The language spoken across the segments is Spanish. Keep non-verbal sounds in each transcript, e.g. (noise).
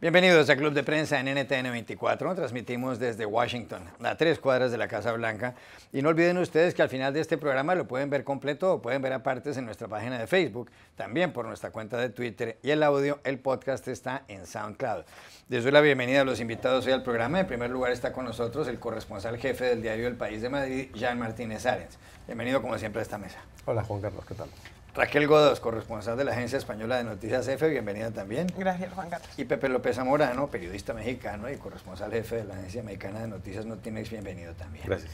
Bienvenidos a Club de Prensa en NTN 24. Transmitimos desde Washington, a tres cuadras de la Casa Blanca. Y no olviden ustedes que al final de este programa lo pueden ver completo o pueden ver a partes en nuestra página de Facebook, también por nuestra cuenta de Twitter. Y el audio, el podcast está en SoundCloud. Les doy la bienvenida a los invitados hoy al programa. En primer lugar está con nosotros el corresponsal jefe del diario El País de Madrid, Jean Martínez Arens. Bienvenido como siempre a esta mesa. Hola Juan Carlos, ¿qué tal? Raquel Godos, corresponsal de la Agencia Española de Noticias EFE, bienvenida también. Gracias, Juan Carlos. Y Pepe López Amorano, periodista mexicano y corresponsal jefe de la Agencia Mexicana de Noticias Notimex, bienvenido también. Gracias.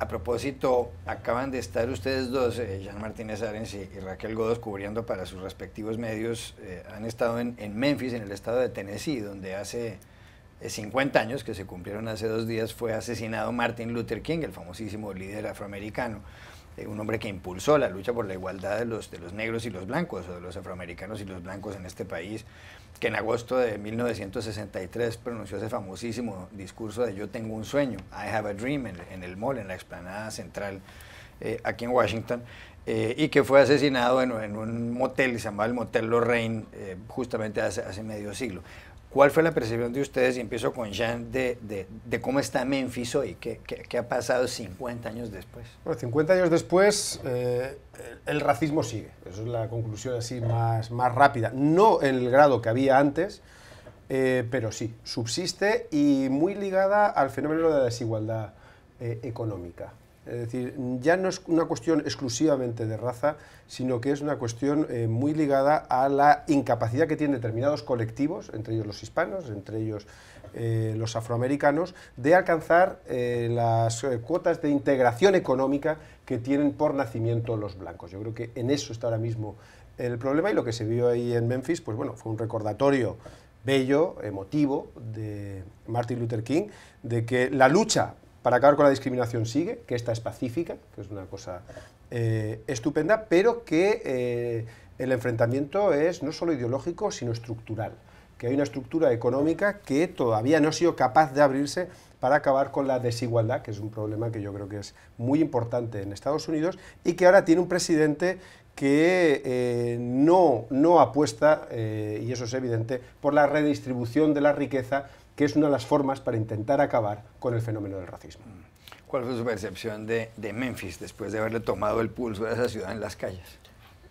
A propósito, acaban de estar ustedes dos, eh, Jean Martínez Arens y, Raquel Godos, cubriendo para sus respectivos medios. Eh, han estado en, Memphis, en el estado de Tennessee, donde hace 50 eh, años, que se cumplieron hace dos días, fue asesinado Martin Luther King, el famosísimo líder afroamericano un hombre que impulsó la lucha por la igualdad de los, de los negros y los blancos, o de los afroamericanos y los blancos en este país, que en agosto de 1963 pronunció ese famosísimo discurso de Yo tengo un sueño, I have a dream, en, el mall, en la explanada central eh, aquí en Washington, eh, y que fue asesinado en, un motel, se llamaba el Motel Lorraine, eh, justamente hace, hace medio siglo. ¿Cuál fue la percepción de ustedes? Y empiezo con Jean, de, de, cómo está Memphis hoy, ¿Qué, qué, ha pasado 50 años después. Bueno, 50 años después, eh, el racismo sigue. Esa es la conclusión así más, más rápida. No en el grado que había antes, eh, pero sí, subsiste y muy ligada al fenómeno de la desigualdad eh, económica. Es decir, ya no es una cuestión exclusivamente de raza, sino que es una cuestión eh, muy ligada a la incapacidad que tienen determinados colectivos, entre ellos los hispanos, entre ellos eh, los afroamericanos, de alcanzar eh, las cuotas de integración económica que tienen por nacimiento los blancos. Yo creo que en eso está ahora mismo el problema y lo que se vio ahí en Memphis, pues bueno, fue un recordatorio bello, emotivo, de Martin Luther King, de que la lucha para acabar con la discriminación sigue, que esta es pacífica, que es una cosa eh, estupenda, pero que eh, el enfrentamiento es no solo ideológico, sino estructural, que hay una estructura económica que todavía no ha sido capaz de abrirse para acabar con la desigualdad, que es un problema que yo creo que es muy importante en Estados Unidos y que ahora tiene un presidente que eh, no, no apuesta, y eso es evidente, por la redistribución de la riqueza que es una de las formas para intentar acabar con el fenómeno del racismo. Mm. ¿Cuál fue su percepción de, Memphis después de haberle tomado el pulso a esa ciudad en las calles?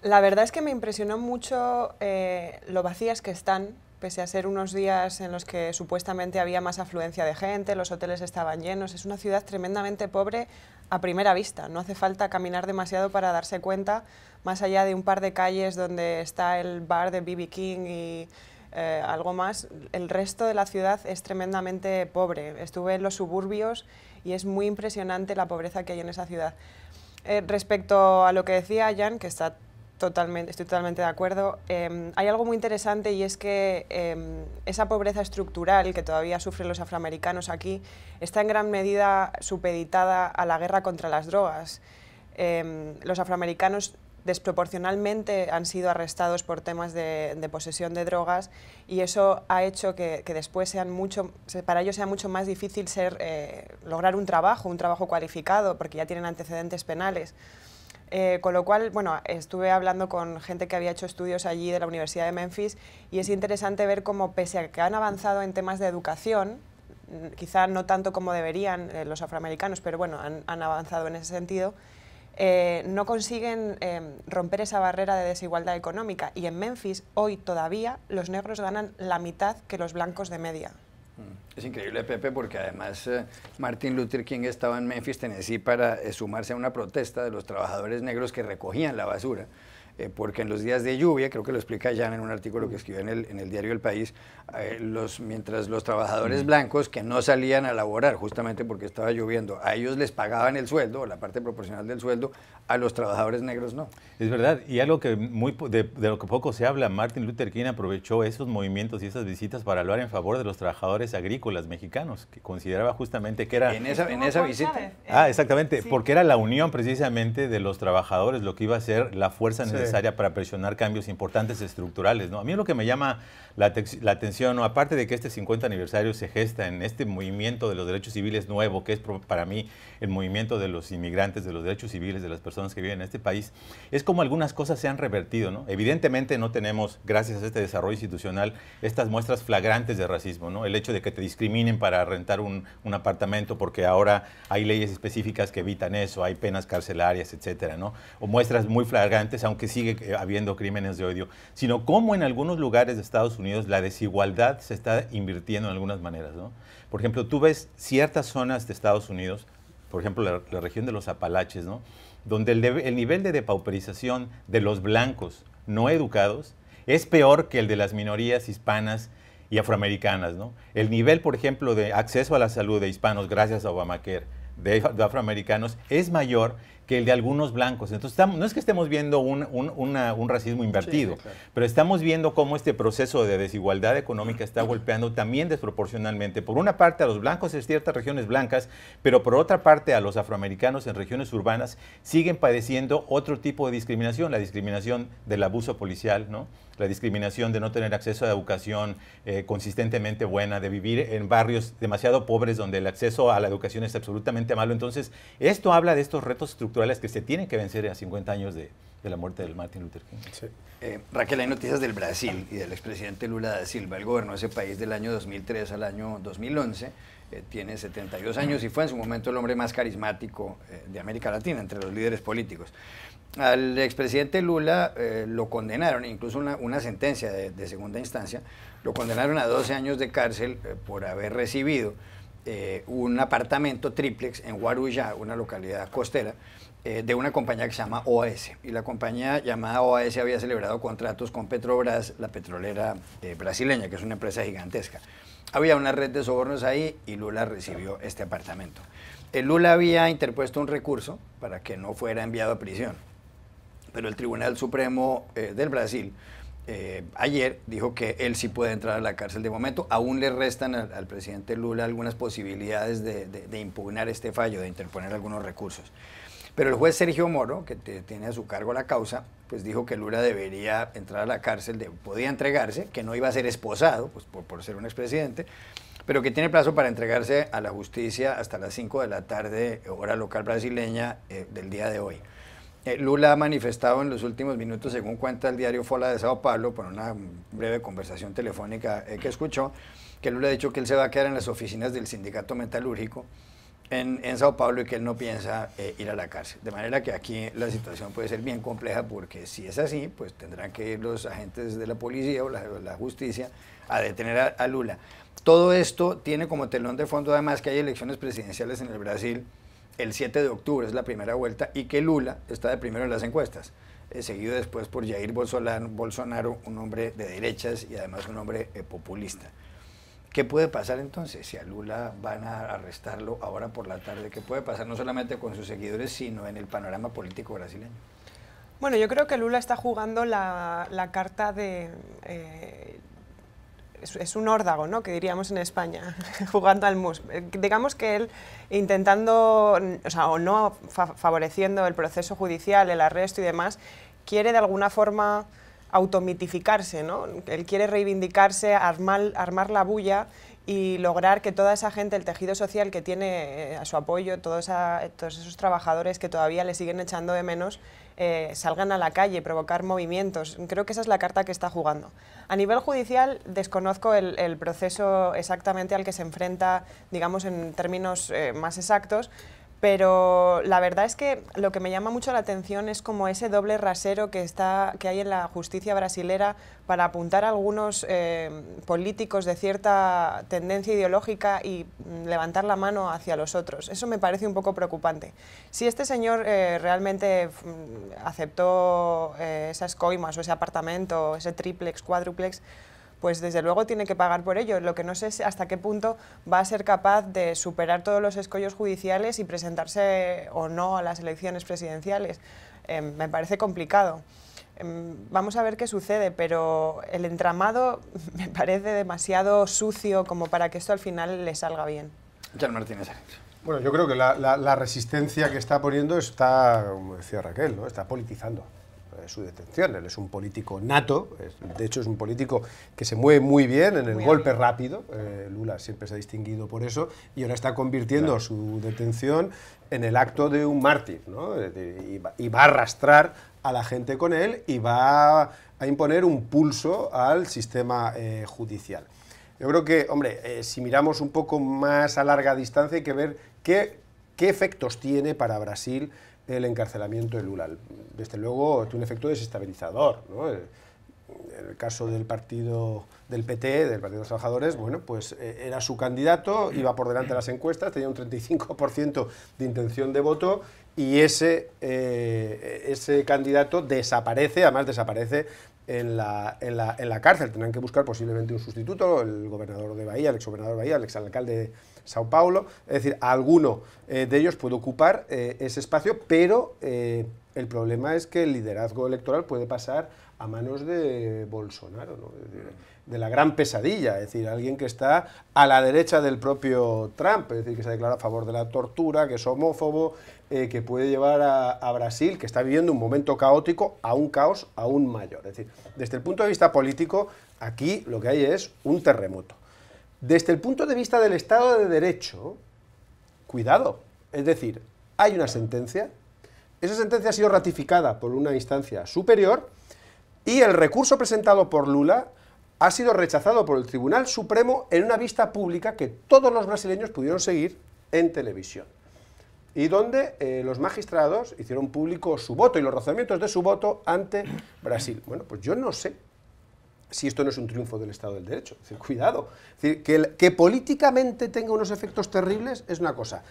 La verdad es que me impresionó mucho eh, lo vacías que están, pese a ser unos días en los que supuestamente había más afluencia de gente, los hoteles estaban llenos. Es una ciudad tremendamente pobre a primera vista. No hace falta caminar demasiado para darse cuenta, más allá de un par de calles donde está el bar de BB King y, eh, algo más, el resto de la ciudad es tremendamente pobre. Estuve en los suburbios y es muy impresionante la pobreza que hay en esa ciudad. Eh, respecto a lo que decía Jan, que está totalmente, estoy totalmente de acuerdo, em, hay algo muy interesante y es que em, esa pobreza estructural que todavía sufren los afroamericanos aquí está en gran medida supeditada a la guerra contra las drogas. Em, los afroamericanos desproporcionalmente han sido arrestados por temas de, posesión de drogas y eso ha hecho que, después sean mucho, para ellos sea mucho más difícil ser, eh, lograr un trabajo, un trabajo cualificado, porque ya tienen antecedentes penales. Eh, con lo cual, bueno, estuve hablando con gente que había hecho estudios allí de la Universidad de Memphis y es interesante ver cómo, pese a que han avanzado en temas de educación, quizá no tanto como deberían eh, los afroamericanos, pero bueno, han avanzado en ese sentido, eh, no consiguen em, romper esa barrera de desigualdad económica. Y en Memphis, hoy todavía, los negros ganan la mitad que los blancos de media. Mm, es increíble, Pepe, porque además eh, Martin Luther King estaba en Memphis, Tennessee, para eh, sumarse a una protesta de los trabajadores negros que recogían la basura. Eh, porque en los días de lluvia, creo que lo explica Jan en un artículo que escribió en el, diario El País, eh, los, mientras los trabajadores mm. blancos que no salían a laborar justamente porque estaba lloviendo, a ellos les pagaban el sueldo, la parte proporcional del sueldo, a los trabajadores negros no. Es verdad, y algo que muy, de, de lo que poco se habla, Martin Luther King aprovechó esos movimientos y esas visitas para hablar en favor de los trabajadores agrícolas mexicanos, que consideraba justamente que era... En esa, en esa visita. Eh, ah, exactamente, porque era la unión precisamente de los trabajadores lo que iba a ser la fuerza necesaria necesaria para presionar cambios importantes estructurales. ¿no? A mí lo que me llama la, la atención, ¿no? aparte de que este 50 aniversario se gesta en este movimiento de los derechos civiles nuevo, que es para mí el movimiento de los inmigrantes, de los derechos civiles, de las personas que viven en este país, es como algunas cosas se han revertido. ¿no? Evidentemente no tenemos, gracias a este desarrollo institucional, estas muestras flagrantes de racismo. ¿no? El hecho de que te discriminen para rentar un, un apartamento porque ahora hay leyes específicas que evitan eso, hay penas carcelarias, etcétera, ¿no? O muestras muy flagrantes, aunque sigue eh, habiendo crímenes de odio, sino cómo en algunos lugares de Estados Unidos la desigualdad se está invirtiendo en algunas maneras. ¿no? Por ejemplo, tú ves ciertas zonas de Estados Unidos, por ejemplo la, región de los Apalaches, ¿no? donde el, nivel de depauperización de los blancos no educados es peor que el de las minorías hispanas y afroamericanas. ¿no? El nivel, por ejemplo, de acceso a la salud de hispanos gracias a Obamacare, de afroamericanos, es mayor que el de algunos blancos. Entonces, no es que estemos viendo un, racismo invertido, pero estamos viendo cómo este proceso de desigualdad económica está golpeando también desproporcionalmente, por una parte a los blancos en ciertas regiones blancas, pero por otra parte a los afroamericanos en regiones urbanas siguen padeciendo otro tipo de discriminación, la discriminación del abuso policial, ¿no? la discriminación de no tener acceso a educación eh, consistentemente buena, de vivir en barrios demasiado pobres donde el acceso a la educación es absolutamente malo. Entonces, esto habla de estos retos estructurales que se tienen que vencer a 50 años de, la muerte del Martin Luther King. Eh, Raquel, hay noticias del Brasil y del expresidente Lula da Silva. El gobernó ese país del año 2003 al año 2011. Eh, tiene 72 años y fue en su momento el hombre más carismático de América Latina entre los líderes políticos al expresidente Lula eh, lo condenaron, incluso una, sentencia de, segunda instancia, lo condenaron a 12 años de cárcel eh, por haber recibido eh, un apartamento triplex en Guarujá, una localidad costera, de una compañía que se llama OAS. Y la compañía llamada OAS había celebrado contratos con Petrobras, la petrolera brasileña, que es una empresa gigantesca. Había una red de sobornos ahí y Lula recibió este apartamento. Lula había interpuesto un recurso para que no fuera enviado a prisión pero el Tribunal Supremo eh, del Brasil eh, ayer dijo que él sí puede entrar a la cárcel de momento. Aún le restan al, presidente Lula algunas posibilidades de, impugnar este fallo, de interponer algunos recursos. Pero el juez Sergio Moro, que tiene a su cargo la causa, pues dijo que Lula debería entrar a la cárcel, podía entregarse, que no iba a ser esposado pues por, ser un expresidente, pero que tiene plazo para entregarse a la justicia hasta las 5 de la tarde, hora local brasileña, eh, del día de hoy. Eh, Lula ha manifestado en los últimos minutos, según cuenta el diario Fola de Sao Paulo, por una breve conversación telefónica eh, que escuchó, que Lula ha dicho que él se va a quedar en las oficinas del sindicato metalúrgico en, Sao Paulo y que él no piensa eh, ir a la cárcel. De manera que aquí la situación puede ser bien compleja porque si es así, pues tendrán que ir los agentes de la policía o la, justicia a detener a Lula. Todo esto tiene como telón de fondo además que hay elecciones presidenciales en el Brasil el 7 de octubre es la primera vuelta y que Lula está de primero en las encuestas, eh, seguido después por Jair Bolsonaro, un hombre de derechas y además un hombre eh, populista. ¿Qué puede pasar entonces? Si a Lula van a arrestarlo ahora por la tarde, ¿qué puede pasar no solamente con sus seguidores, sino en el panorama político brasileño? Bueno, yo creo que Lula está jugando la, carta de eh, es, un órdago, ¿no? que diríamos en España, (laughs) jugando al mus. Eh, digamos que él intentando, o, sea, o no favoreciendo el proceso judicial, el arresto y demás, quiere de alguna forma automitificarse, ¿no? Él quiere reivindicarse, armar, la bulla y lograr que toda esa gente, el tejido social que tiene eh, a su apoyo, todos esos trabajadores que todavía le siguen echando de menos, eh, salgan a la calle, provocar movimientos. Creo que esa es la carta que está jugando. A nivel judicial, desconozco el, proceso exactamente al que se enfrenta, digamos, en términos eh, más exactos, pero la verdad es que lo que me llama mucho la atención es como ese doble rasero que, está, que hay en la justicia brasilera para apuntar a algunos eh, políticos de cierta tendencia ideológica y mm, levantar la mano hacia los otros. Eso me parece un poco preocupante. Si este señor eh, realmente mm, aceptó eh, esas coimas o ese apartamento, ese triplex, cuádruplex, pues desde luego tiene que pagar por ello. Lo que no sé es hasta qué punto va a ser capaz de superar todos los escollos judiciales y presentarse o no a las elecciones presidenciales. Eh, me parece complicado. Em, vamos a ver qué sucede, pero el entramado (laughs) me parece demasiado sucio como para que esto al final le salga bien. Jan Martínez Bueno, yo creo que la, resistencia que está poniendo está, como decía Raquel, está politizando su detención. Él es un político nato, de hecho es un político que se mueve muy bien en el golpe rápido, eh, Lula siempre se ha distinguido por eso, y ahora está convirtiendo su detención en el acto de un mártir, y, va, a arrastrar a la gente con él y va a imponer un pulso al sistema eh, judicial. Yo creo que, hombre, eh, si miramos un poco más a larga distancia hay que ver qué, qué efectos tiene para Brasil el encarcelamiento de Lula. Desde luego, tiene un efecto desestabilizador. en el caso del partido del PT, del Partido de los Trabajadores, bueno, pues eh, era su candidato, iba por delante de las encuestas, tenía un 35% de intención de voto y ese, eh, ese candidato desaparece, además desaparece en la, en la, en la cárcel. Tendrán que buscar posiblemente un sustituto, el gobernador de Bahía, el exgobernador de Bahía, el exalcalde de Sao Paulo. Es decir, alguno eh, de ellos puede ocupar eh, ese espacio, pero eh, el problema es que el liderazgo electoral puede pasar a manos de Bolsonaro, ¿no? de, la gran pesadilla, es decir, alguien que está a la derecha del propio Trump, es decir, que se declara a favor de la tortura, que es homófobo, eh, que puede llevar a, a, Brasil, que está viviendo un momento caótico, a un caos aún mayor. Es decir, desde el punto de vista político, aquí lo que hay es un terremoto. Desde el punto de vista del Estado de Derecho, cuidado. Es decir, hay una sentencia, esa sentencia ha sido ratificada por una instancia superior y el recurso presentado por Lula ha sido rechazado por el Tribunal Supremo en una vista pública que todos los brasileños pudieron seguir en televisión y donde eh, los magistrados hicieron público su voto y los razonamientos de su voto ante Brasil. Bueno, pues yo no sé si esto no es un triunfo del Estado del Derecho. Es decir, cuidado. que, políticamente tenga unos efectos terribles es una cosa.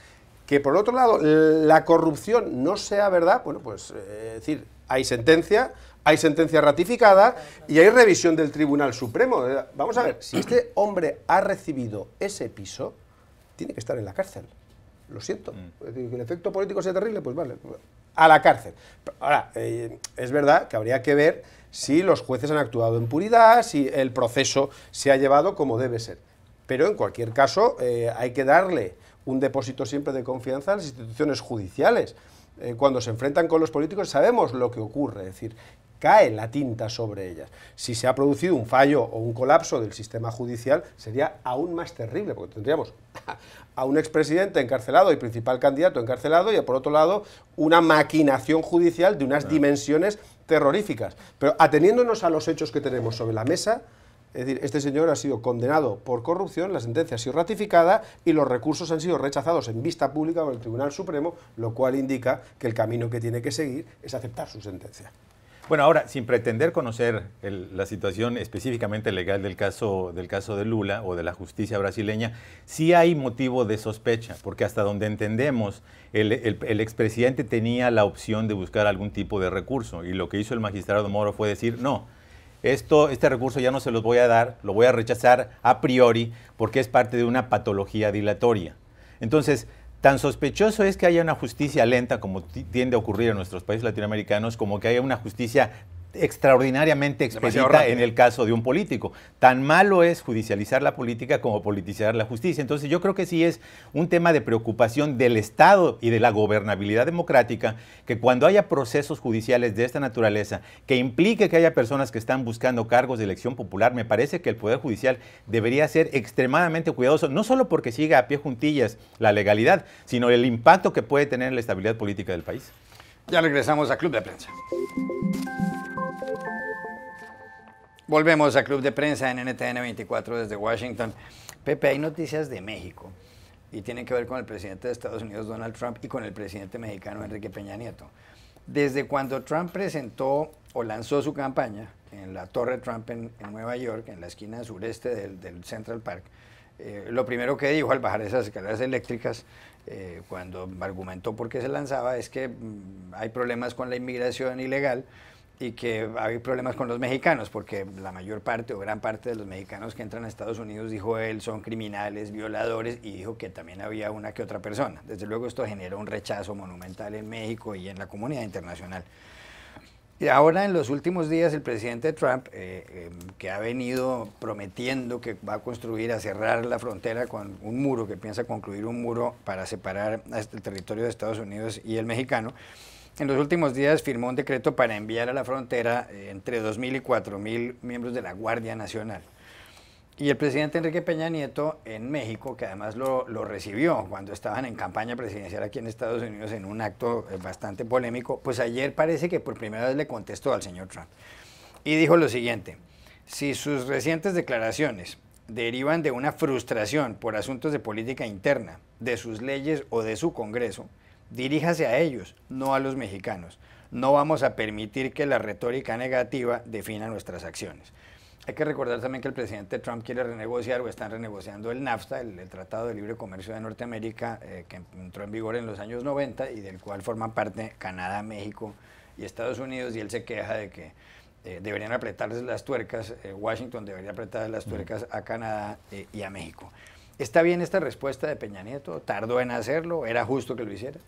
Que por otro lado la corrupción no sea verdad, bueno, pues eh, decir, hay sentencia, hay sentencia ratificada y hay revisión del Tribunal Supremo. Eh, vamos a ver, si este hombre ha recibido ese piso, tiene que estar en la cárcel lo siento. Mm. Que El efecto político sea terrible, pues vale, a la cárcel. Ahora, eh, es verdad que habría que ver si los jueces han actuado en puridad, si el proceso se ha llevado como debe ser. Pero en cualquier caso, eh, hay que darle un depósito siempre de confianza a las instituciones judiciales. Eh, cuando se enfrentan con los políticos, sabemos lo que ocurre, es decir, cae la tinta sobre ellas. Si se ha producido un fallo o un colapso del sistema judicial, sería aún más terrible, porque tendríamos (laughs) a un expresidente encarcelado y principal candidato encarcelado y, por otro lado, una maquinación judicial de unas dimensiones terroríficas. Pero ateniéndonos a los hechos que tenemos sobre la mesa, es decir, este señor ha sido condenado por corrupción, la sentencia ha sido ratificada y los recursos han sido rechazados en vista pública por el Tribunal Supremo, lo cual indica que el camino que tiene que seguir es aceptar su sentencia. Bueno, ahora, sin pretender conocer la situación específicamente legal del caso, del caso de Lula o de la justicia brasileña, sí hay motivo de sospecha, porque hasta donde entendemos, el, el expresidente tenía la opción de buscar algún tipo de recurso y lo que hizo el magistrado Moro fue decir, no, este recurso ya no se los voy a dar, lo voy a rechazar a priori porque es parte de una patología dilatoria. Entonces, tan sospechoso es que haya una justicia lenta como tiende a ocurrir en nuestros países latinoamericanos, como que haya una justicia extraordinariamente expedita en el caso de un político. Tan malo es judicializar la política como politizar la justicia. Entonces yo creo que sí es un tema de preocupación del Estado y de la gobernabilidad democrática que cuando haya procesos judiciales de esta naturaleza que implique que haya personas que están buscando cargos de elección popular, me parece que el Poder Judicial debería ser extremadamente cuidadoso, no solo porque siga a pie juntillas la legalidad, sino el impacto que puede tener en la estabilidad política del país. Ya regresamos a Club de Prensa. Volvemos a Club de Prensa en NTN 24 desde Washington. Pepe, hay noticias de México y tienen que ver con el presidente de Estados Unidos, Donald Trump, y con el presidente mexicano, Enrique Peña Nieto. Desde cuando Trump presentó o lanzó su campaña en la Torre Trump en, Nueva York, en la esquina sureste del, Central Park, eh, lo primero que dijo al bajar esas escaleras eléctricas, eh, cuando argumentó por qué se lanzaba, es que mm, hay problemas con la inmigración ilegal y que hay problemas con los mexicanos, porque la mayor parte o gran parte de los mexicanos que entran a Estados Unidos, dijo él, son criminales, violadores, y dijo que también había una que otra persona. Desde luego esto generó un rechazo monumental en México y en la comunidad internacional. Y ahora en los últimos días el presidente Trump, eh, em, que ha venido prometiendo que va a construir, a cerrar la frontera con un muro, que piensa concluir un muro para separar el territorio de Estados Unidos y el mexicano, en los últimos días firmó un decreto para enviar a la frontera eh, entre 2.000 y 4.000 miembros de la Guardia Nacional. Y el presidente Enrique Peña Nieto en México, que además lo, recibió cuando estaban en campaña presidencial aquí en Estados Unidos en un acto eh, bastante polémico, pues ayer parece que por primera vez le contestó al señor Trump. Y dijo lo siguiente, si sus recientes declaraciones derivan de una frustración por asuntos de política interna, de sus leyes o de su Congreso, Diríjase a ellos, no a los mexicanos. No vamos a permitir que la retórica negativa defina nuestras acciones. Hay que recordar también que el presidente Trump quiere renegociar o están renegociando el NAFTA, el, Tratado de Libre Comercio de Norteamérica, eh, que entró en vigor en los años 90 y del cual forman parte Canadá, México y Estados Unidos, y él se queja de que eh, deberían apretarles las tuercas, eh, Washington debería apretar las tuercas a Canadá y a México. ¿Está bien esta respuesta de Peña Nieto? ¿Tardó en hacerlo? ¿Era justo que lo hiciera?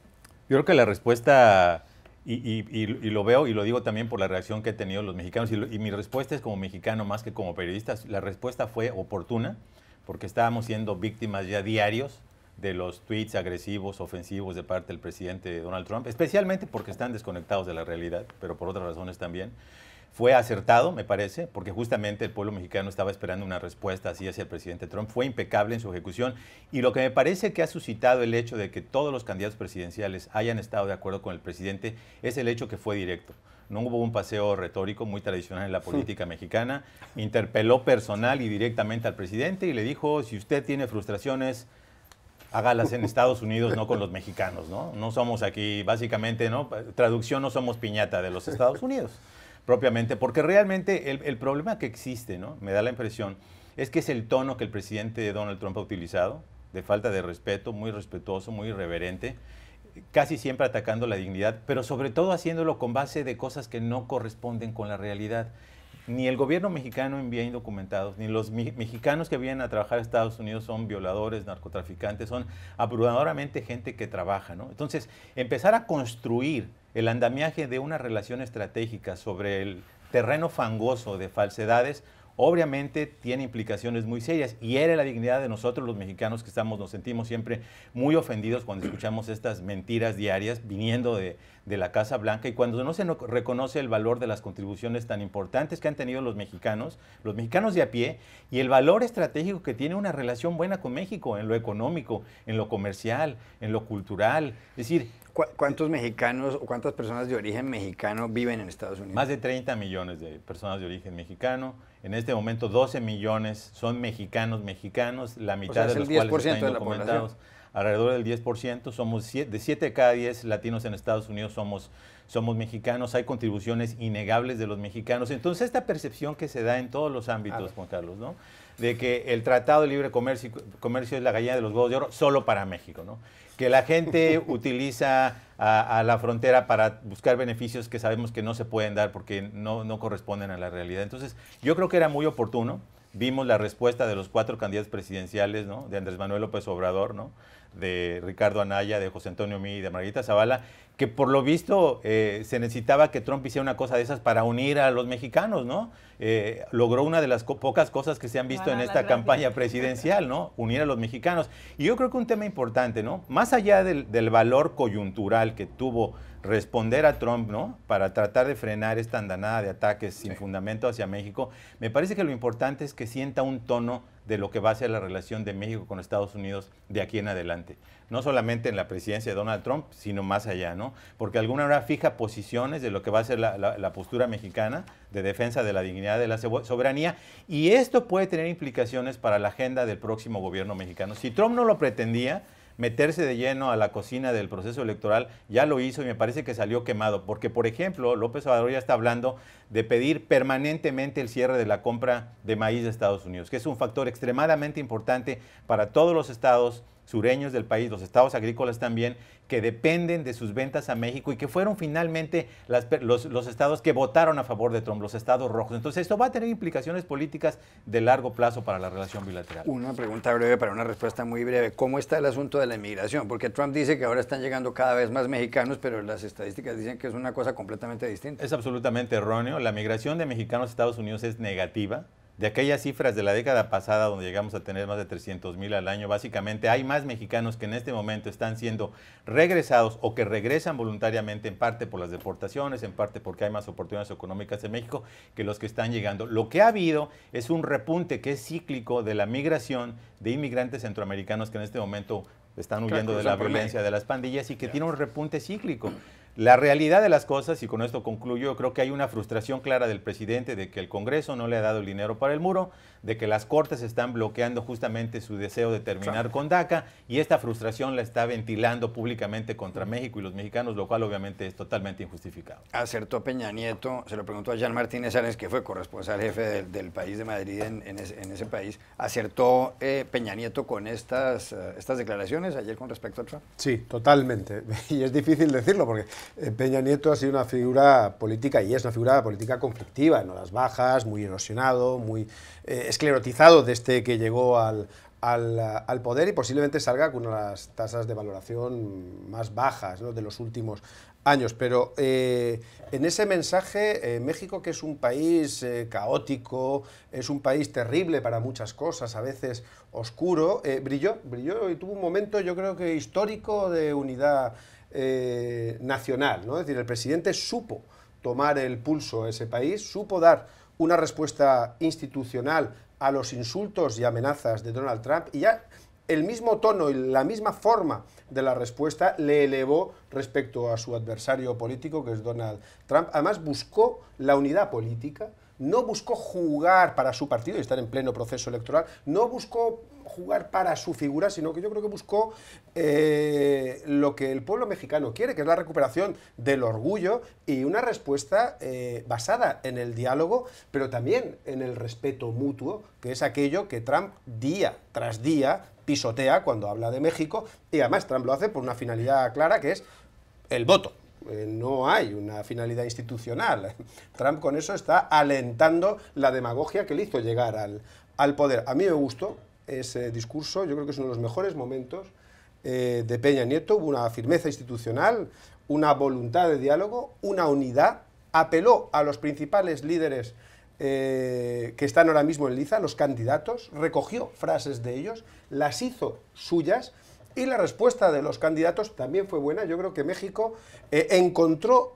Yo creo que la respuesta, y, lo veo y lo digo también por la reacción que han tenido los mexicanos, y, mi respuesta es como mexicano más que como periodista, la respuesta fue oportuna, porque estábamos siendo víctimas ya diarios de los tweets agresivos, ofensivos de parte del presidente Donald Trump, especialmente porque están desconectados de la realidad, pero por otras razones también. Fue acertado, me parece, porque justamente el pueblo mexicano estaba esperando una respuesta así hacia el presidente Trump. Fue impecable en su ejecución y lo que me parece que ha suscitado el hecho de que todos los candidatos presidenciales hayan estado de acuerdo con el presidente es el hecho que fue directo. No hubo un paseo retórico muy tradicional en la política mexicana. Interpeló personal y directamente al presidente y le dijo, si usted tiene frustraciones, hágalas en Estados Unidos, no con los mexicanos, ¿no? No somos aquí, básicamente, ¿no? Traducción, no somos piñata de los Estados Unidos propiamente, porque realmente el, problema que existe, ¿no? me da la impresión, es que es el tono que el presidente Donald Trump ha utilizado, de falta de respeto, muy respetuoso, muy irreverente, casi siempre atacando la dignidad, pero sobre todo haciéndolo con base de cosas que no corresponden con la realidad. Ni el gobierno mexicano envía indocumentados, ni los mexicanos que vienen a trabajar a Estados Unidos son violadores, narcotraficantes, son abrumadoramente gente que trabaja. ¿no? Entonces, empezar a construir el andamiaje de una relación estratégica sobre el terreno fangoso de falsedades obviamente tiene implicaciones muy serias y era la dignidad de nosotros los mexicanos que estamos, nos sentimos siempre muy ofendidos cuando escuchamos estas mentiras diarias viniendo de, la Casa Blanca y cuando no se reconoce el valor de las contribuciones tan importantes que han tenido los mexicanos, los mexicanos de a pie, y el valor estratégico que tiene una relación buena con México en lo económico, en lo comercial, en lo cultural. Es decir, ¿Cuántos mexicanos o cuántas personas de origen mexicano viven en Estados Unidos? Más de 30 millones de personas de origen mexicano. En este momento 12 millones son mexicanos mexicanos, la mitad de los cuales están indocumentados. Alrededor del 10%, somos de 7 de cada 10 latinos en Estados Unidos somos, somos mexicanos, hay contribuciones innegables de los mexicanos. Entonces, esta percepción que se da en todos los ámbitos, Juan Carlos, ¿no? de que el Tratado de Libre Comercio, comercio es la gallina de los huevos de oro solo para México. ¿no? que la gente (laughs) utiliza a, la frontera para buscar beneficios que sabemos que no se pueden dar porque no, no corresponden a la realidad. Entonces, yo creo que era muy oportuno. Vimos la respuesta de los cuatro candidatos presidenciales, ¿no? De Andrés Manuel López Obrador, ¿no? de Ricardo Anaya, de José Antonio Mí, de Margarita Zavala, que por lo visto eh, se necesitaba que Trump hiciera una cosa de esas para unir a los mexicanos, ¿no? Eh, logró una de las pocas cosas que se han visto en esta campaña (laughs) presidencial, ¿no? Unir a los mexicanos. Y yo creo que un tema importante, ¿no? Más allá del valor coyuntural que tuvo responder a Trump, ¿no? Para tratar de frenar esta andanada de ataques sin fundamento hacia México. Me parece que lo importante es que sienta un tono de lo que va a ser la relación de México con Estados Unidos de aquí en adelante. No solamente en la presidencia de Donald Trump, sino más allá, ¿no? Porque alguna hora fija posiciones de lo que va a ser la postura mexicana de defensa de la dignidad de la soberanía. Y esto puede tener implicaciones para la agenda del próximo gobierno mexicano. Si Trump no lo pretendía, meterse de lleno a la cocina del proceso electoral, ya lo hizo y me parece que salió quemado, porque por ejemplo, López Obrador ya está hablando de pedir permanentemente el cierre de la compra de maíz de Estados Unidos, que es un factor extremadamente importante para todos los estados sureños del país, los estados agrícolas también, que dependen de sus ventas a México y que fueron finalmente los, los, estados que votaron a favor de Trump, los estados rojos. Entonces esto va a tener implicaciones políticas de largo plazo para la relación bilateral. Una pregunta breve para una respuesta muy breve. ¿Cómo está el asunto de la inmigración? Porque Trump dice que ahora están llegando cada vez más mexicanos, pero las estadísticas dicen que es una cosa completamente distinta. Es absolutamente erróneo. La migración de mexicanos a Estados Unidos es negativa de aquellas cifras de la década pasada donde llegamos a tener más de 300 mil al año, básicamente hay más mexicanos que en este momento están siendo regresados o que regresan voluntariamente en parte por las deportaciones, en parte porque hay más oportunidades económicas en México que los que están llegando. Lo que ha habido es un repunte que es cíclico de la migración de inmigrantes centroamericanos que en este momento están huyendo de la violencia de las pandillas y que tiene un repunte cíclico. La realidad de las cosas, y con esto concluyo, creo que hay una frustración clara del presidente de que el Congreso no le ha dado el dinero para el muro de que las Cortes están bloqueando justamente su deseo de terminar con DACA y esta frustración la está ventilando públicamente contra México y los mexicanos, lo cual obviamente es totalmente injustificado. Acertó Peña Nieto, se lo preguntó a Jean Martínez Álvarez, que fue corresponsal jefe del, país de Madrid en, ese, país. ¿Acertó eh, Peña Nieto con estas, eh, estas declaraciones ayer con respecto a Trump? Sí, totalmente. (laughs) Y es difícil decirlo porque eh, Peña Nieto ha sido una figura política y es una figura política conflictiva, en las bajas, muy erosionado, muy esclerotizado desde que llegó al, poder y posiblemente salga con las tasas de valoración más bajas de los últimos años. Pero eh, en ese mensaje, eh, México, que es un país eh, caótico, es un país terrible para muchas cosas, a veces oscuro, brilló, brilló y tuvo un momento, yo creo que histórico de unidad nacional. ¿no? Es decir, el presidente supo tomar el pulso a ese país, supo dar una respuesta institucional a los insultos y amenazas de Donald Trump y ya el mismo tono y la misma forma de la respuesta le elevó respecto a su adversario político, que es Donald Trump. Además, buscó la unidad política, no buscó jugar para su partido y estar en pleno proceso electoral, no buscó jugar para su figura, sino que yo creo que buscó eh, lo que el pueblo mexicano quiere, que es la recuperación del orgullo y una respuesta eh, basada en el diálogo, pero también en el respeto mutuo, que es aquello que Trump día tras día pisotea cuando habla de México, y además Trump lo hace por una finalidad clara, que es el voto eh, no hay una finalidad institucional. (laughs) Trump con eso está alentando la demagogia que le hizo llegar al, al poder. A mí me gustó, ese discurso, yo creo que es uno de los mejores momentos eh, de Peña Nieto, hubo una firmeza institucional, una voluntad de diálogo, una unidad, apeló a los principales líderes eh, que están ahora mismo en liza, los candidatos, recogió frases de ellos, las hizo suyas y la respuesta de los candidatos también fue buena. Yo creo que México eh, encontró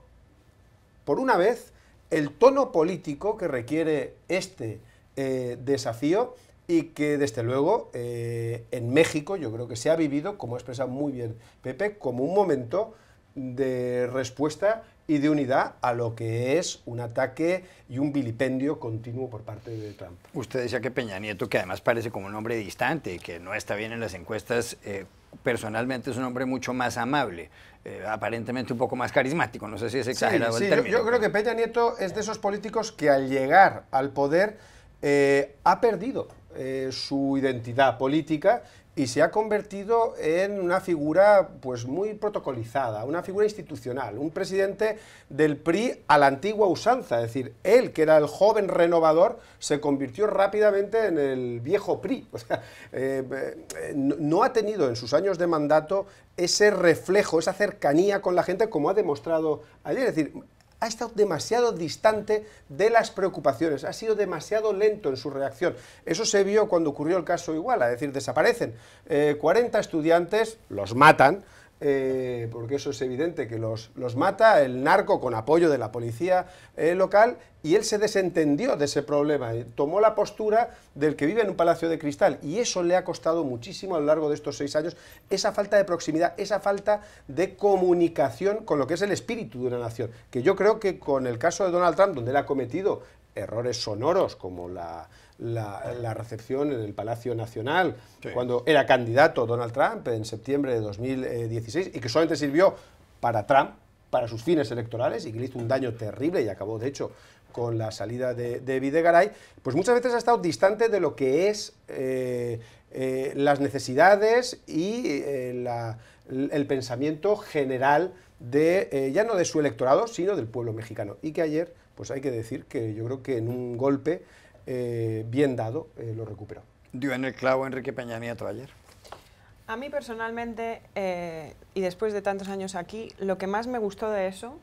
por una vez el tono político que requiere este desafío y que desde luego eh, en México yo creo que se ha vivido, como ha expresado muy bien Pepe, como un momento de respuesta y de unidad a lo que es un ataque y un vilipendio continuo por parte de Trump. Usted decía que Peña Nieto, que además parece como un hombre distante y que no está bien en las encuestas, eh, personalmente es un hombre mucho más amable, eh, aparentemente un poco más carismático, no sé si es exagerado sí, el término. Yo, creo que Peña Nieto es de esos políticos que al llegar al poder ha perdido eh, su identidad política y se ha convertido en una figura pues muy protocolizada, una figura institucional, un presidente del PRI a la antigua usanza, es decir, él que era el joven renovador se convirtió rápidamente en el viejo PRI, (laughs) eh, eh, no ha tenido en sus años de mandato ese reflejo, esa cercanía con la gente como ha demostrado ayer, es decir, ha estado demasiado distante de las preocupaciones, ha sido demasiado lento en su reacción. Eso se vio cuando ocurrió el caso Iguala, es decir, desaparecen 40 eh, estudiantes, los matan, eh, porque eso es evidente que los, los, mata el narco con apoyo de la policía eh, local, y él se desentendió de ese problema, eh, tomó la postura del que vive en un palacio de cristal, y eso le ha costado muchísimo a lo largo de estos seis años, esa falta de proximidad, esa falta de comunicación con lo que es el espíritu de una nación, que yo creo que con el caso de Donald Trump, donde él ha cometido errores sonoros como la, recepción en el Palacio Nacional, cuando era candidato Donald Trump en septiembre de 2016, y que solamente sirvió para Trump, para sus fines electorales, y que le hizo un daño terrible y acabó, de hecho, con la salida de, de Videgaray, pues muchas veces ha estado distante de lo que es eh, eh, las necesidades y eh, el pensamiento general de, ya no de su electorado, sino del pueblo mexicano. Y que ayer pues hay que decir que yo creo que en un golpe eh, bien dado eh, lo recuperó. Dio en el clavo Enrique Peña Nieto ayer. A mí personalmente, eh, y después de tantos años aquí, lo que más me gustó de eso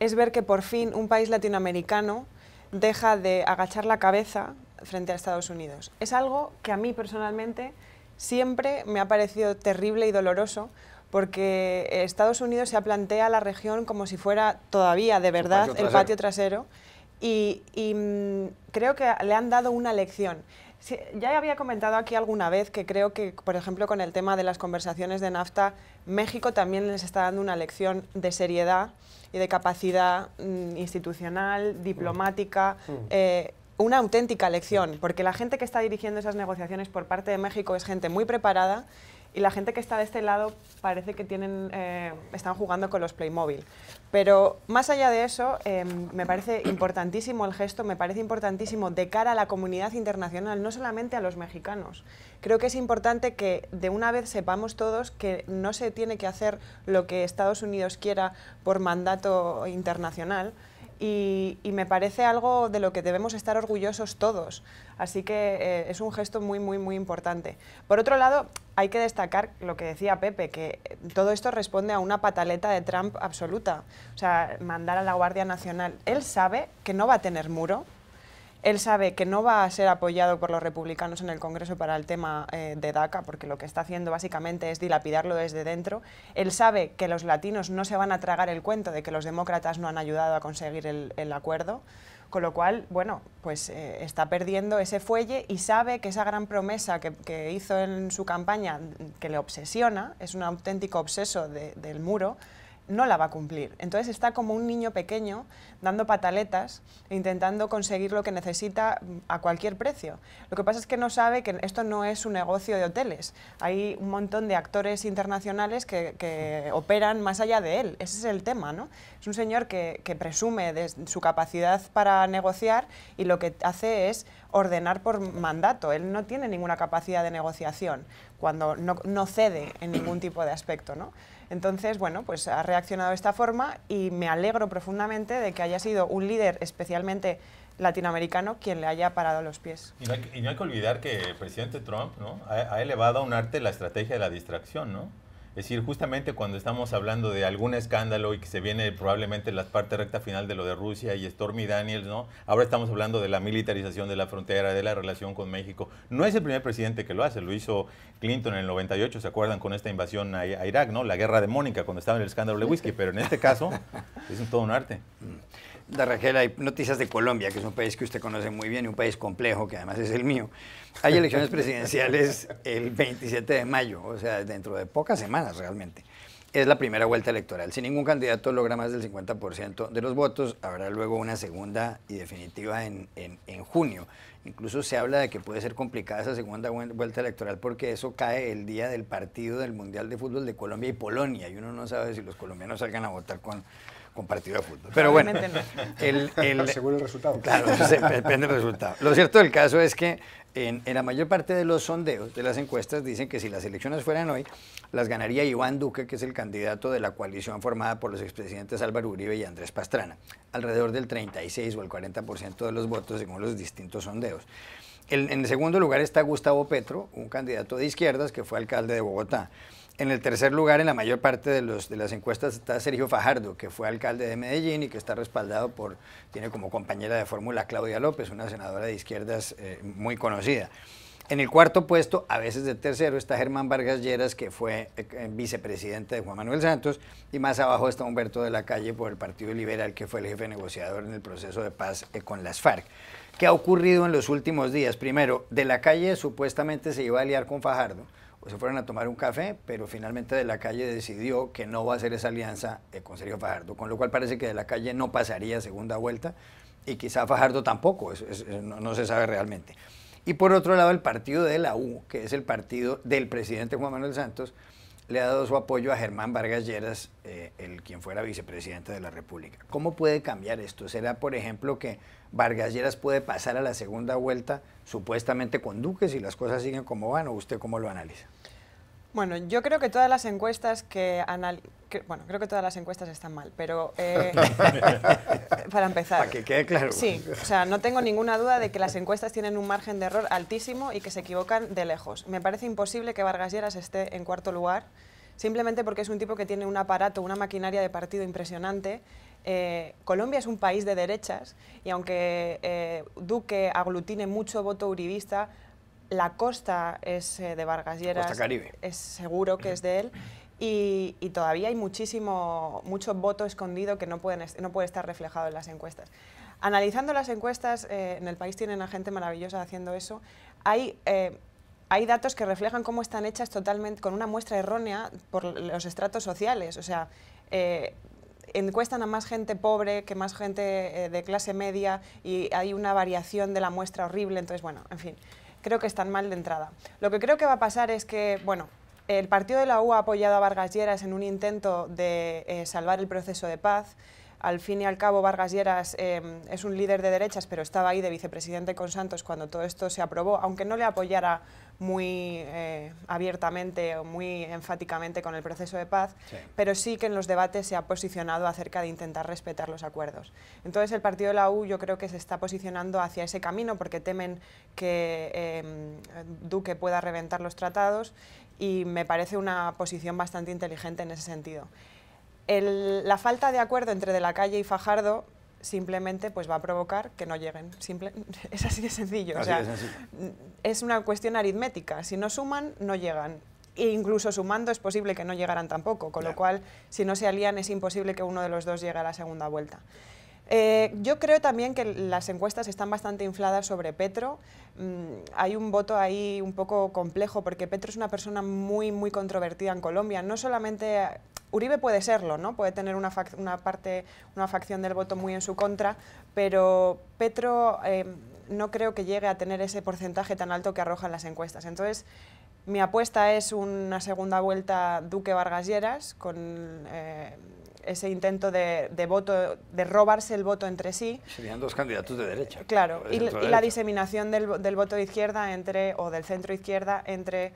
es ver que por fin un país latinoamericano deja de agachar la cabeza frente a Estados Unidos. Es algo que a mí personalmente siempre me ha parecido terrible y doloroso porque Estados Unidos se plantea la región como si fuera todavía de verdad el patio trasero y, mm, creo que le han dado una lección. ya había comentado aquí alguna vez que creo que, por ejemplo, con el tema de las conversaciones de NAFTA, México también les está dando una lección de seriedad y de capacidad mm, institucional, mm. diplomática, eh, una auténtica lección, porque la gente que está dirigiendo esas negociaciones por parte de México es gente muy preparada y la gente que está de este lado parece que tienen, eh, están jugando con los Playmobil. Pero más allá de eso, em, me parece importantísimo el gesto, me parece importantísimo de cara a la comunidad internacional, no solamente a los mexicanos. Creo que es importante que de una vez sepamos todos que no se tiene que hacer lo que Estados Unidos quiera por mandato internacional, y, me parece algo de lo que debemos estar orgullosos todos. Así que eh, es un gesto muy, muy, muy importante. Por otro lado, hay que destacar lo que decía Pepe, que todo esto responde a una pataleta de Trump absoluta. O sea, mandar a la Guardia Nacional. Él sabe que no va a tener muro, él sabe que no va a ser apoyado por los republicanos en el Congreso para el tema eh, de DACA, porque lo que está haciendo básicamente es dilapidarlo desde dentro. Él sabe que los latinos no se van a tragar el cuento de que los demócratas no han ayudado a conseguir el, acuerdo. Con lo cual, bueno, pues eh, está perdiendo ese fuelle y sabe que esa gran promesa que, hizo en su campaña, que le obsesiona, es un auténtico obseso del muro, no la va a cumplir. Entonces está como un niño pequeño dando pataletas, e intentando conseguir lo que necesita mm, a cualquier precio. Lo que pasa es que no sabe que esto no es un negocio de hoteles. Hay un montón de actores internacionales que, operan más allá de él. Ese es el tema, ¿no? Es un señor que, presume de su capacidad para negociar y lo que hace es ordenar por mandato. Él no tiene ninguna capacidad de negociación cuando no, no cede en ningún tipo de aspecto, ¿no? Entonces, bueno, pues ha reaccionado de esta forma y me alegro profundamente de que haya sido un líder especialmente latinoamericano quien le haya parado los pies. Y no hay, que olvidar que el presidente Trump ¿no? ha, ha elevado a un arte la estrategia de la distracción, ¿no? Es decir, justamente cuando estamos hablando de algún escándalo y que se viene probablemente la parte recta final de lo de Rusia y Stormy Daniels, ¿no? Ahora estamos hablando de la militarización de la frontera, de la relación con México. No es el primer presidente que lo hace, lo hizo Clinton en el 98, ¿se acuerdan? Con esta invasión a, Irak, ¿no? La guerra de Mónica, cuando estaba en el escándalo de (laughs) whisky, pero en este caso es todo un arte. Mm. Raquel, hay noticias de Colombia, que es un país que usted conoce muy bien y un país complejo, que además es el mío. Hay elecciones presidenciales el 27 de mayo, o sea, dentro de pocas semanas realmente. Es la primera vuelta electoral. Si ningún candidato logra más del 50% de los votos, habrá luego una segunda y definitiva en, en junio. Incluso se habla de que puede ser complicada esa segunda vuelta electoral porque eso cae el día del partido del Mundial de Fútbol de Colombia y Polonia y uno no sabe si los colombianos salgan a votar con, compartido partido de fútbol. Pero bueno, el, el, seguro el resultado. Claro, depende del resultado. Lo cierto del caso es que en, la mayor parte de los sondeos, de las encuestas, dicen que si las elecciones fueran hoy, las ganaría Iván Duque, que es el candidato de la coalición formada por los expresidentes Álvaro Uribe y Andrés Pastrana, alrededor del 36 o el 40% de los votos según los distintos sondeos. en segundo lugar está Gustavo Petro, un candidato de izquierdas que fue alcalde de Bogotá. En el tercer lugar, en la mayor parte de, las encuestas, está Sergio Fajardo, que fue alcalde de Medellín y que está respaldado por, tiene como compañera de fórmula Claudia López, una senadora de izquierdas eh, muy conocida. En el cuarto puesto, a veces de tercero, está Germán Vargas Lleras, que fue eh, vicepresidente de Juan Manuel Santos, y más abajo está Humberto de la Calle por el Partido Liberal, que fue el jefe negociador en el proceso de paz eh, con las FARC. ¿Qué ha ocurrido en los últimos días? Primero, de la Calle supuestamente se iba a liar con Fajardo pues, se fueron a tomar un café, pero finalmente de la calle decidió que no va a hacer esa alianza eh, con Sergio Fajardo, con lo cual parece que de la calle no pasaría segunda vuelta y quizá Fajardo tampoco, no, se sabe realmente. Y por otro lado, el partido de la U, que es el partido del presidente Juan Manuel Santos, le ha dado su apoyo a Germán Vargas Lleras, eh, el quien fuera vicepresidente de la República. ¿Cómo puede cambiar esto? ¿Será, por ejemplo, que Vargas Lleras puede pasar a la segunda vuelta supuestamente con Duque si las cosas siguen como van o usted cómo lo analiza? Bueno, yo creo que todas las encuestas que, bueno, creo que todas las encuestas están mal, pero eh, (laughs) para empezar. Para que quede claro. Sí, o sea, no tengo ninguna duda de que las encuestas tienen un margen de error altísimo y que se equivocan de lejos. Me parece imposible que Vargas Lleras esté en cuarto lugar, simplemente porque es un tipo que tiene un aparato, una maquinaria de partido impresionante eh, Colombia es un país de derechas y aunque eh, Duque aglutine mucho voto uribista, la costa es eh, de Vargas Lleras. Caribe. Es seguro que es de él. Y, todavía hay muchísimo, mucho voto escondido que no, pueden, no puede estar reflejado en las encuestas. Analizando las encuestas, eh, en el país tienen a gente maravillosa haciendo eso, hay, eh, hay datos que reflejan cómo están hechas totalmente con una muestra errónea por los estratos sociales. O sea, encuestan a más gente pobre que más gente de clase media y hay una variación de la muestra horrible. Entonces, bueno, en fin creo que están mal de entrada. Lo que creo que va a pasar es que, bueno, el partido de la U ha apoyado a Vargas Lleras en un intento de eh, salvar el proceso de paz. Al fin y al cabo, Vargas Lleras em, es un líder de derechas, pero estaba ahí de vicepresidente con Santos cuando todo esto se aprobó, aunque no le apoyara muy eh, abiertamente o muy enfáticamente con el proceso de paz, pero sí que en los debates se ha posicionado acerca de intentar respetar los acuerdos. Entonces el partido de la U yo creo que se está posicionando hacia ese camino porque temen que em, Duque pueda reventar los tratados y me parece una posición bastante inteligente en ese sentido la falta de acuerdo entre De la Calle y Fajardo simplemente pues va a provocar que no lleguen. (laughs) es así de sencillo. es, una cuestión aritmética. Si no suman, no llegan. E incluso sumando es posible que no llegaran tampoco, con lo cual si no se alían es imposible que uno de los dos llegue a la segunda vuelta. Eh, yo creo también que las encuestas están bastante infladas sobre Petro. Mm, hay un voto ahí un poco complejo porque Petro es una persona muy, muy controvertida en Colombia. No solamente Uribe puede serlo, ¿no? Puede tener una, parte, una facción del voto muy en su contra, pero Petro eh, no creo que llegue a tener ese porcentaje tan alto que arrojan las encuestas. Entonces, mi apuesta es una segunda vuelta Duque Vargas Lleras con eh, ese intento de, voto, de robarse el voto entre sí. Serían dos candidatos de derecha. Claro, y, la diseminación del, voto de izquierda entre, o del centro izquierda entre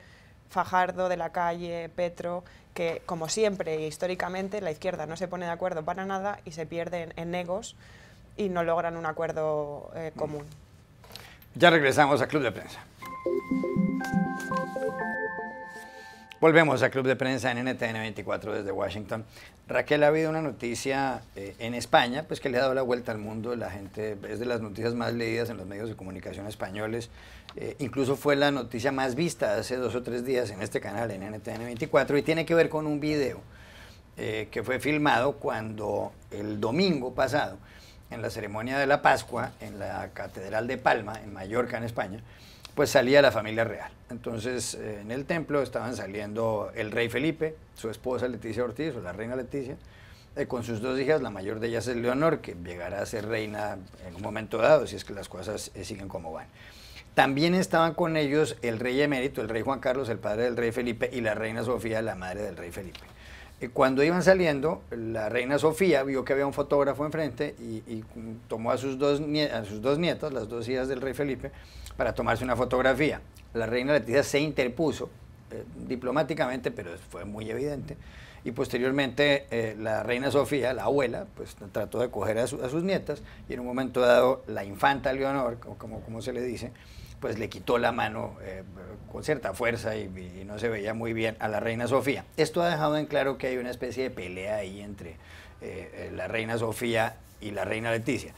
Fajardo, de la calle, Petro, que como siempre históricamente la izquierda no se pone de acuerdo para nada y se pierden en negos y no logran un acuerdo eh, común. Ya regresamos a Club de Prensa. Volvemos a Club de Prensa en NTN 24 desde Washington. Raquel, ha habido una noticia eh, en España, pues que le ha dado la vuelta al mundo. La gente es de las noticias más leídas en los medios de comunicación españoles. Eh, incluso fue la noticia más vista hace dos o tres días en este canal, en NTN 24, y tiene que ver con un video eh, que fue filmado cuando el domingo pasado, en la ceremonia de la Pascua, en la Catedral de Palma, en Mallorca, en España, pues salía la familia real. Entonces, eh, en el templo estaban saliendo el rey Felipe, su esposa Leticia Ortiz, o la reina Leticia, eh, con sus dos hijas, la mayor de ellas es Leonor, que llegará a ser reina en un momento dado, si es que las cosas eh, siguen como van. También estaban con ellos el rey emérito, el rey Juan Carlos, el padre del rey Felipe, y la reina Sofía, la madre del rey Felipe. Cuando iban saliendo, la reina Sofía vio que había un fotógrafo enfrente y, tomó a sus, dos, a sus dos nietas, las dos hijas del rey Felipe, para tomarse una fotografía. La reina Leticia se interpuso eh, diplomáticamente, pero fue muy evidente. Y posteriormente eh, la reina Sofía, la abuela, pues trató de coger a, sus nietas y en un momento dado la infanta Leonor, como, se le dice, pues le quitó la mano eh, con cierta fuerza y, no se veía muy bien a la reina Sofía. Esto ha dejado en claro que hay una especie de pelea ahí entre la reina Sofía y la reina Leticia.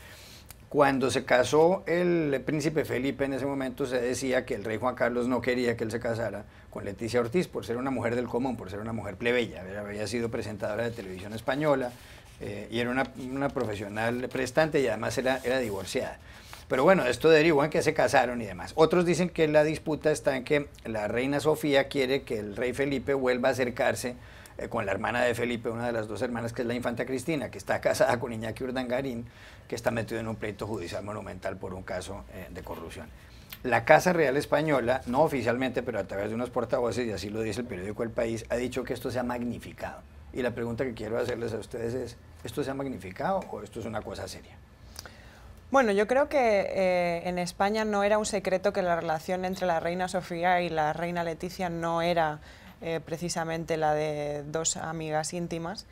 Cuando se casó el príncipe Felipe en ese momento se decía que el rey Juan Carlos no quería que él se casara con Leticia Ortiz por ser una mujer del común, por ser una mujer plebeya. Había sido presentadora de televisión española eh, y era una, profesional prestante y además era, era divorciada. Pero bueno, esto derivó en que se casaron y demás. Otros dicen que la disputa está en que la reina Sofía quiere que el rey Felipe vuelva a acercarse eh, con la hermana de Felipe, una de las dos hermanas, que es la infanta Cristina, que está casada con Iñaki Urdangarín, que está metido en un pleito judicial monumental por un caso eh, de corrupción. La Casa Real Española, no oficialmente, pero a través de unos portavoces, y así lo dice el periódico El País, ha dicho que esto se ha magnificado. Y la pregunta que quiero hacerles a ustedes es, ¿esto se ha magnificado o esto es una cosa seria? Bueno, yo creo que eh, en España no era un secreto que la relación entre la reina Sofía y la reina Leticia no era eh, precisamente la de dos amigas íntimas,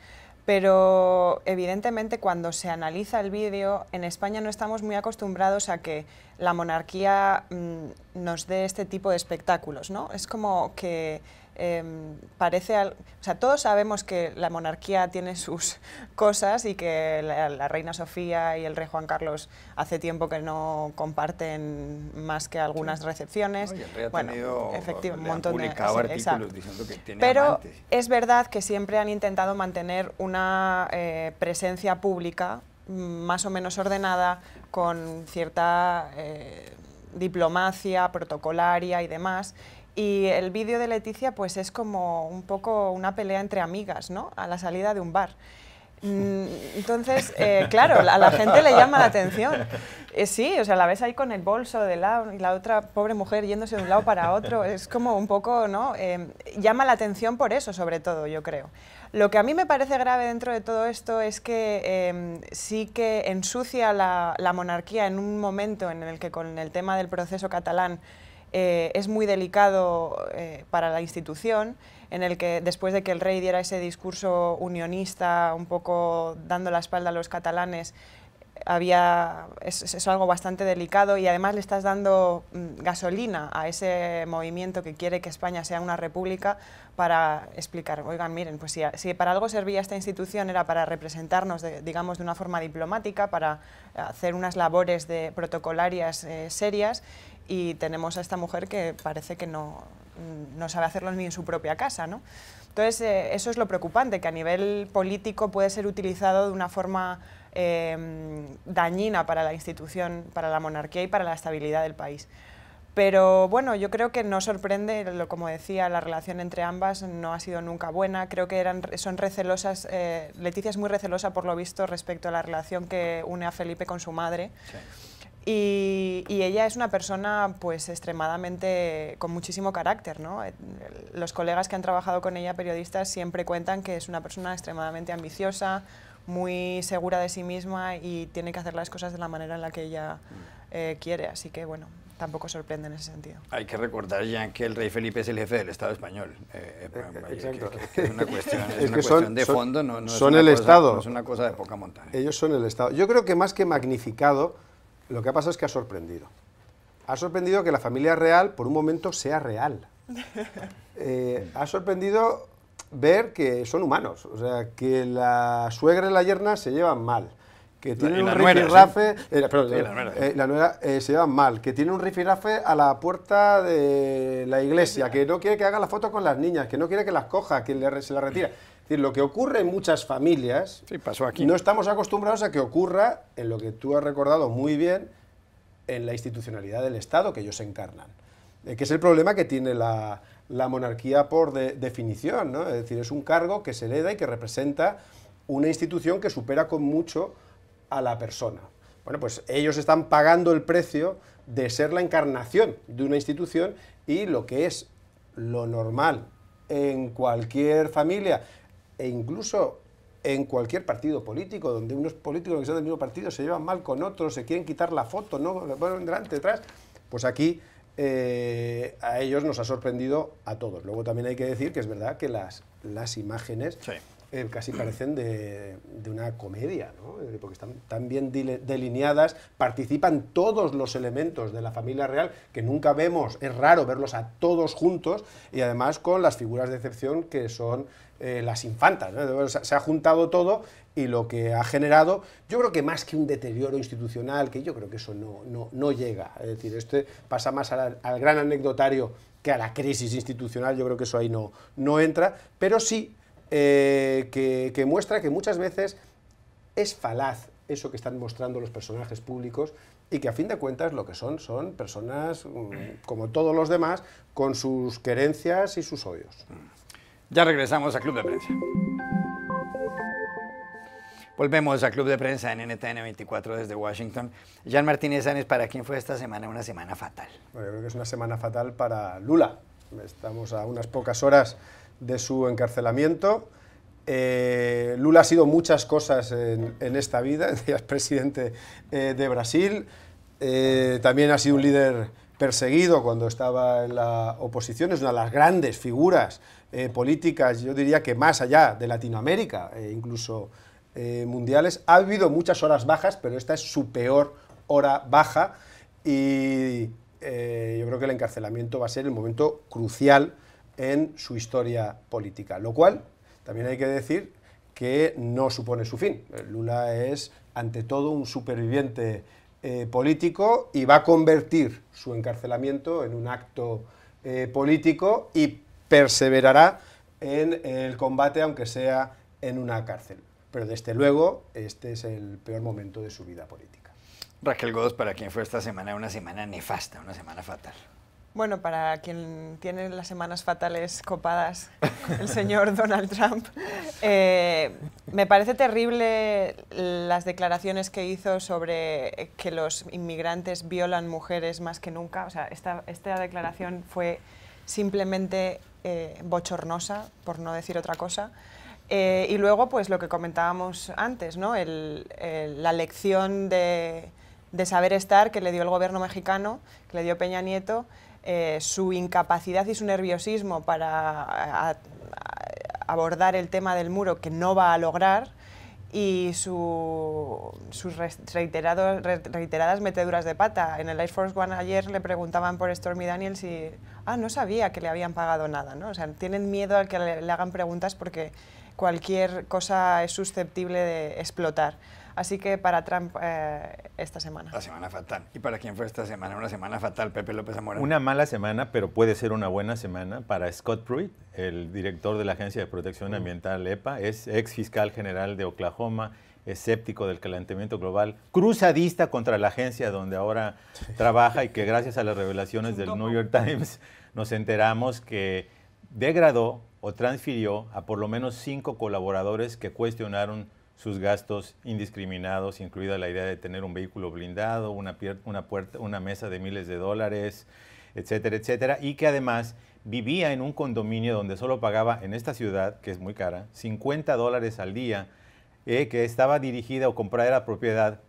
pero evidentemente cuando se analiza el vídeo, en España no estamos muy acostumbrados a que la monarquía mm, nos dé este tipo de espectáculos, ¿no? Es como que Em, parece... o sea, todos sabemos que la monarquía tiene sus (laughs) cosas y que la, reina Sofía y el rey Juan Carlos hace tiempo que no comparten más que algunas recepciones. un montón de... artículos diciendo que tiene Pero es verdad que siempre han intentado mantener una eh, presencia pública mm, más o menos ordenada, con cierta eh, diplomacia protocolaria y demás, y el vídeo de Leticia pues es como un poco una pelea entre amigas, ¿no? A la salida de un bar. Mm, entonces, eh, claro, a la gente le llama la atención. Eh, sí, o sea, la ves ahí con el bolso de lado y la otra pobre mujer yéndose de un lado para otro. Es como un poco, ¿no? Eh, llama la atención por eso, sobre todo, yo creo. Lo que a mí me parece grave dentro de todo esto es que em, sí que ensucia la monarquía en un momento en el que con el tema del proceso catalán eh, es muy delicado eh, para la institución, en el que después de que el rey diera ese discurso unionista, un poco dando la espalda a los catalanes, había, es, algo bastante delicado y además le estás dando mm, gasolina a ese movimiento que quiere que España sea una república para explicar, oigan, miren, pues si, para algo servía esta institución era para representarnos, digamos, de una forma diplomática, para hacer unas labores de protocolarias eh, serias y tenemos a esta mujer que parece que no, no sabe hacerlo ni en su propia casa. ¿no? Entonces, eh, eso es lo preocupante, que a nivel político puede ser utilizado de una forma em, dañina para la institución, para la monarquía y para la estabilidad del país. Pero bueno, yo creo que no sorprende, lo, como decía, la relación entre ambas no ha sido nunca buena. Creo que eran, son recelosas, eh, Leticia es muy recelosa por lo visto respecto a la relación que une a Felipe con su madre. Sí. Y, ella es una persona pues extremadamente con muchísimo carácter. ¿no? Eh, los colegas que han trabajado con ella, periodistas, siempre cuentan que es una persona extremadamente ambiciosa, muy segura de sí misma y tiene que hacer las cosas de la manera en la que ella mm. eh, quiere. Así que bueno, tampoco sorprende en ese sentido. Hay que recordar ya que el rey Felipe es el jefe del Estado español. Eh, exacto. es una cuestión, (laughs) de fondo, son el Estado. es una cosa de poca montaña. Ellos son el Estado. Yo creo que más que magnificado lo que ha pasado es que ha sorprendido. Ha sorprendido que la familia real, por un momento, sea real. (laughs) Eh, ha sorprendido ver que son humanos, o sea, que la suegra y la yerna se llevan mal, que tienen un rifirrafe, ¿eh? Eh, la nuera se llevan mal, que tiene un rifirafe a la puerta de la iglesia, que no quiere que haga la foto con las niñas, que no quiere que las coja, que se la retira lo que ocurre en muchas familias, no estamos acostumbrados a que ocurra en lo que tú has recordado muy bien, en la institucionalidad del Estado que ellos encarnan, eh, que es el problema que tiene la, monarquía por definición, es decir, es un cargo que se hereda y que representa una institución que supera con mucho a la persona. Bueno, pues ellos están pagando el precio de ser la encarnación de una institución y lo que es lo normal en cualquier familia e incluso en cualquier partido político, donde unos políticos que son del mismo partido se llevan mal con otros, se quieren quitar la foto, no de ponen delante, detrás, pues aquí eh, a ellos nos ha sorprendido a todos. Luego también hay que decir que es verdad que las, las imágenes sí. Eh, casi parecen de, una comedia, ¿no? porque están tan bien delineadas, participan todos los elementos de la familia real que nunca vemos, es raro verlos a todos juntos y además con las figuras de excepción que son eh, las infantas. Se ha juntado todo y lo que ha generado, yo creo que más que un deterioro institucional, que yo creo que eso no, no, llega, es decir, este pasa más al gran anecdotario que a la crisis institucional, yo creo que eso ahí no, no entra, pero sí eh, que, que muestra que muchas veces es falaz eso que están mostrando los personajes públicos y que a fin de cuentas lo que son son personas mm, como todos los demás con sus querencias y sus odios. Ya regresamos a Club de Prensa. Volvemos a Club de Prensa en NTN 24 desde Washington. Jan Martínez Sánchez, ¿para quién fue esta semana una semana fatal? Bueno, yo creo que es una semana fatal para Lula. Estamos a unas pocas horas de su encarcelamiento. Eh, Lula ha sido muchas cosas en, esta vida, es (laughs) presidente eh, de Brasil, eh, también ha sido un líder perseguido cuando estaba en la oposición, es una de las grandes figuras políticas, yo diría que más allá de Latinoamérica, incluso mundiales. Ha habido muchas horas bajas, pero esta es su peor hora baja y yo creo que el encarcelamiento va a ser el momento crucial en su historia política, lo cual también hay que decir que no supone su fin. Eh, Lula es, ante todo, un superviviente eh, político y va a convertir su encarcelamiento en un acto eh, político y perseverará en el combate, aunque sea en una cárcel. Pero desde luego, este es el peor momento de su vida política. Raquel Godos, para quien fue esta semana una semana nefasta, una semana fatal. Bueno, para quien tiene las semanas fatales copadas, el señor (laughs) Donald Trump, eh, me parece terrible las declaraciones que hizo sobre que los inmigrantes violan mujeres más que nunca. O sea, esta, declaración fue simplemente eh, bochornosa, por no decir otra cosa. Eh, y luego, pues lo que comentábamos antes, ¿no? la lección de, de saber estar que le dio el gobierno mexicano, que le dio Peña Nieto, eh, su incapacidad y su nerviosismo para abordar el tema del muro que no va a lograr y sus reiteradas meteduras de pata. En el Ice Force One ayer le preguntaban por Stormy Daniels y, ah, no sabía que le habían pagado nada, ¿no? tienen miedo al que le hagan preguntas porque cualquier cosa es susceptible de explotar. Así que para Trump eh, esta semana. La semana fatal. ¿Y para quién fue esta semana? Una semana fatal, Pepe López Zamora. Una mala semana, pero puede ser una buena semana para Scott Pruitt, el director de la Agencia de Protección mm. Ambiental EPA. Es ex fiscal general de Oklahoma, escéptico del calentamiento global, cruzadista contra la agencia donde ahora trabaja y que gracias a las revelaciones del New York Times nos enteramos que degradó o transfirió a por lo menos cinco colaboradores que cuestionaron sus gastos indiscriminados, incluida la idea de tener un vehículo blindado, una, puerta, una mesa de miles de dólares, etcétera, etcétera, y que además vivía en un condominio donde solo pagaba en esta ciudad, que es muy cara, 50 dólares al día, eh, que estaba dirigida o comprada la propiedad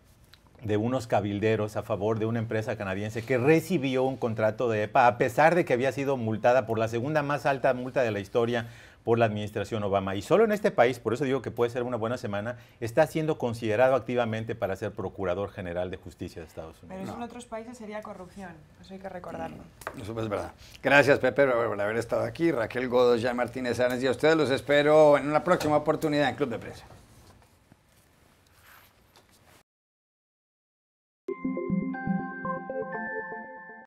de unos cabilderos a favor de una empresa canadiense que recibió un contrato de EPA, a pesar de que había sido multada por la segunda más alta multa de la historia por la administración Obama. Y solo en este país, por eso digo que puede ser una buena semana, está siendo considerado activamente para ser Procurador General de Justicia de Estados Unidos. Pero en otros países sería corrupción, eso hay que recordarlo. Mm, eso es verdad. Gracias, Pepe, por haber estado aquí. Raquel Godos, Jean Martínez Ares y a ustedes los espero en una próxima oportunidad en Club de Prensa.